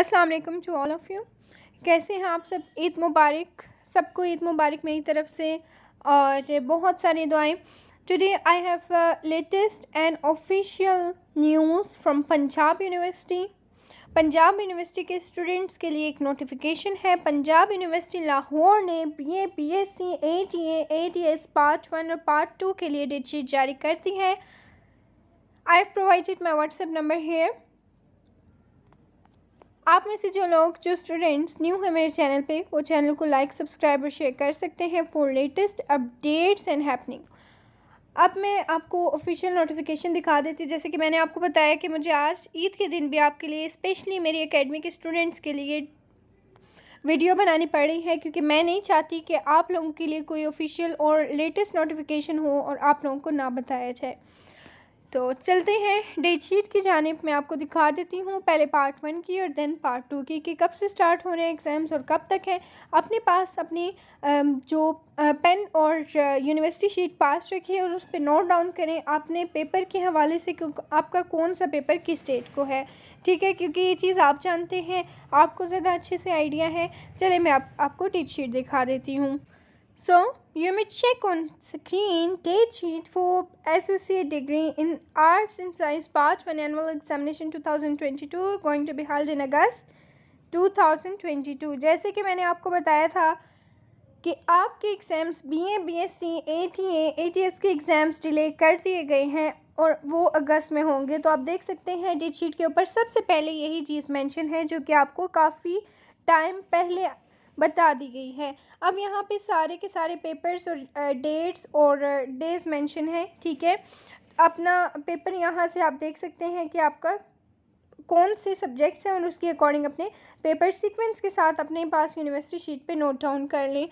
अस्सलाम वालेकुम to all of you कैसे हैं आप सब ईद मुबारक सबको ईद मुबारक मेरी तरफ से और बहुत सारी दुआएं today I have latest and official news from Punjab university Punjab university के स्टूडेंट्स के लिए एक नोटिफिकेशन है पंजाब यूनिवर्सिटी लाहौर ने B A B S C A T A T S part one और पार्ट टू के लिए डेट शीट जारी कर दी है I have provided my WhatsApp number here आप में से जो लोग जो स्टूडेंट्स न्यू हैं मेरे चैनल पे वो चैनल को लाइक सब्सक्राइब और शेयर कर सकते हैं for latest updates and happening अब मैं आपको ऑफिशियल नोटिफिकेशन दिखा देती हूँ जैसे कि मैंने आपको बताया कि मुझे आज ईद के दिन भी आपके लिए स्पेशली मेरी अकेडमी के स्टूडेंट्स के लिए वीडियो बनानी पड़ी है क्योंकि मैं नहीं चाहती कि आप लोगों के लिए कोई ऑफिशियल और लेटेस्ट नोटिफिकेशन हो और आप लोगों को ना बताया जाए तो चलते हैं डेट शीट की जानब मैं आपको दिखा देती हूँ पहले पार्ट वन की और देन पार्ट टू की कि कब से स्टार्ट हो रहे हैं एग्ज़ाम्स और कब तक हैं अपने पास अपनी जो पेन और यूनिवर्सिटी शीट पास रखिए और उस पर नोट डाउन करें अपने पेपर के हवाले से क्यों आपका कौन सा पेपर किस डेट को है ठीक है क्योंकि ये चीज़ आप जानते हैं आपको ज़्यादा अच्छे से आइडिया है चले मैं आप, आपको डेट शीट दिखा देती हूँ So, you may check on screen date sheet for associate degree in arts and science part one annual examination 2022 going to be held in August 2022 जैसे कि मैंने आपको बताया था कि आपके exams BA, BSc, ATA, ATS के एग्ज़ाम्स डिले कर दिए गए हैं और वो अगस्त में होंगे तो आप देख सकते हैं डेट शीट के ऊपर सबसे पहले यही चीज़ मेंशन है जो कि आपको काफ़ी टाइम पहले बता दी गई है अब यहाँ पे सारे के सारे पेपर्स और डेट्स और डेज मेंशन है ठीक है अपना पेपर यहाँ से आप देख सकते हैं कि आपका कौन से सब्जेक्ट्स हैं और उसके अकॉर्डिंग अपने पेपर सीक्वेंस के साथ अपने पास यूनिवर्सिटी शीट पे नोट डाउन कर लें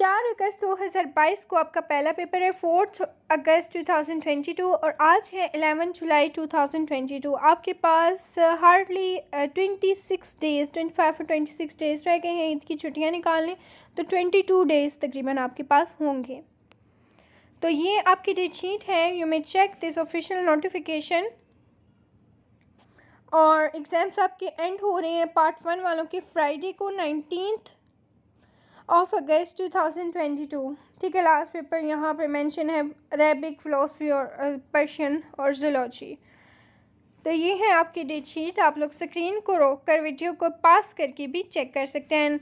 चार अगस्त 2022 को आपका पहला पेपर है फोर्थ अगस्त 2022 और आज है एलेवन जुलाई 2022 आपके पास hardly twenty six days twenty five और ट्वेंटी सिक्स डेज़ रह गए हैं ईद की छुट्टियां निकाल लें तो ट्वेंटी टू डेज़ तकरीबन आपके पास होंगे तो ये आपकी डेट शीट है you may check this official notification और एग्ज़ाम्स आपके एंड हो रहे हैं पार्ट वन वालों के फ्राइडे को नाइनटीन ऑफ अगस्त 2022 ठीक है लास्ट पेपर यहाँ पे मेंशन है अरेबिक फिलोसफी और पर्शियन uh, और जोलॉजी तो ये है आपकी डेट शीट आप लोग स्क्रीन को रोक कर वीडियो को पास करके भी चेक कर सकते हैं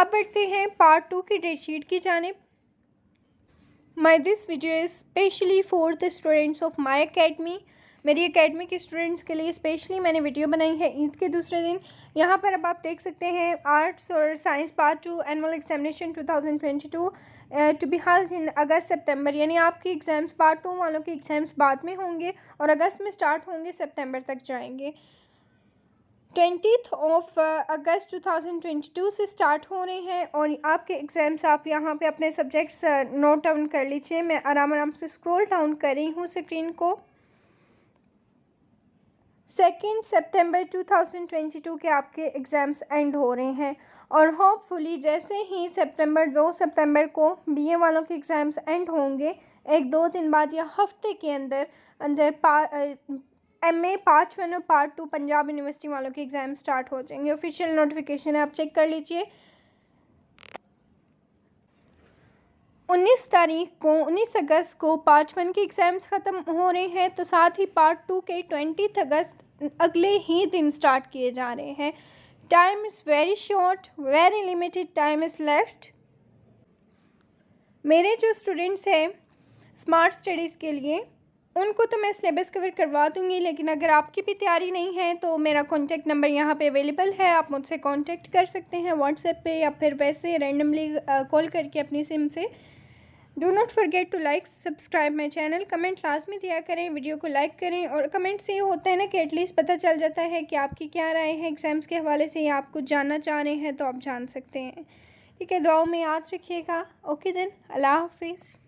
अब बढ़ते हैं पार्ट टू की डेट शीट की जानब my this video is specially for the students of my academy मेरी एकेडमी के स्टूडेंट्स के लिए स्पेशली मैंने वीडियो बनाई है ईद के दूसरे दिन यहाँ पर अब आप देख सकते हैं आर्ट्स और science part two annual examination 2022 to be held in August September यानी आपके एग्ज़ाम्स पार्ट टू वालों के एग्ज़ाम्स बाद में होंगे और अगस्त में स्टार्ट होंगे सितंबर तक जाएंगे ट्वेंटी ऑफ अगस्त 2022 से स्टार्ट हो रहे हैं और आपके एग्ज़ाम्स आप यहाँ पे अपने सब्जेक्ट्स नोट डाउन कर लीजिए मैं आराम आराम से स्क्रॉल डाउन कर रही हूँ स्क्रीन को सेकेंड सितंबर 2022 के आपके एग्ज़ाम्स एंड हो रहे हैं और होपफुली जैसे ही सितंबर दो सितंबर को बीए वालों के एग्ज़ाम्स एंड होंगे एक दो दिन बाद या हफ्ते के अंदर अंदर पा एम ए पार्ट वन और पार्ट टू पंजाब यूनिवर्सिटी वालों के एग्ज़ाम स्टार्ट हो जाएंगे ऑफिशियल नोटिफिकेशन है आप चेक कर लीजिए उन्नीस तारीख को उन्नीस अगस्त को पार्ट वन के एग्ज़ाम्स ख़त्म हो रहे हैं तो साथ ही पार्ट टू के ट्वेंटी अगस्त अगले ही दिन स्टार्ट किए जा रहे हैं time is very short very limited time is left मेरे जो स्टूडेंट्स हैं स्मार्ट स्टडीज़ के लिए उनको तो मैं सिलेबस कवर करवा दूंगी लेकिन अगर आपकी भी तैयारी नहीं है तो मेरा कॉन्टैक्ट नंबर यहाँ पे अवेलेबल है आप मुझसे कॉन्टैक्ट कर सकते हैं व्हाट्सएप पे या फिर वैसे रैंडमली कॉल करके अपनी सिम से do not forget to like subscribe my channel comment लाजमी दिया करें वीडियो को लाइक करें और कमेंट से ये होता है ना कि एटलीस्ट पता चल जाता है कि आपकी क्या राय है एग्ज़ाम्स के हवाले से या आप कुछ जानना चाह रहे हैं तो आप जान सकते हैं ठीक है दुआओं में याद रखिएगा ओके दिन अल्लाह हाफिज़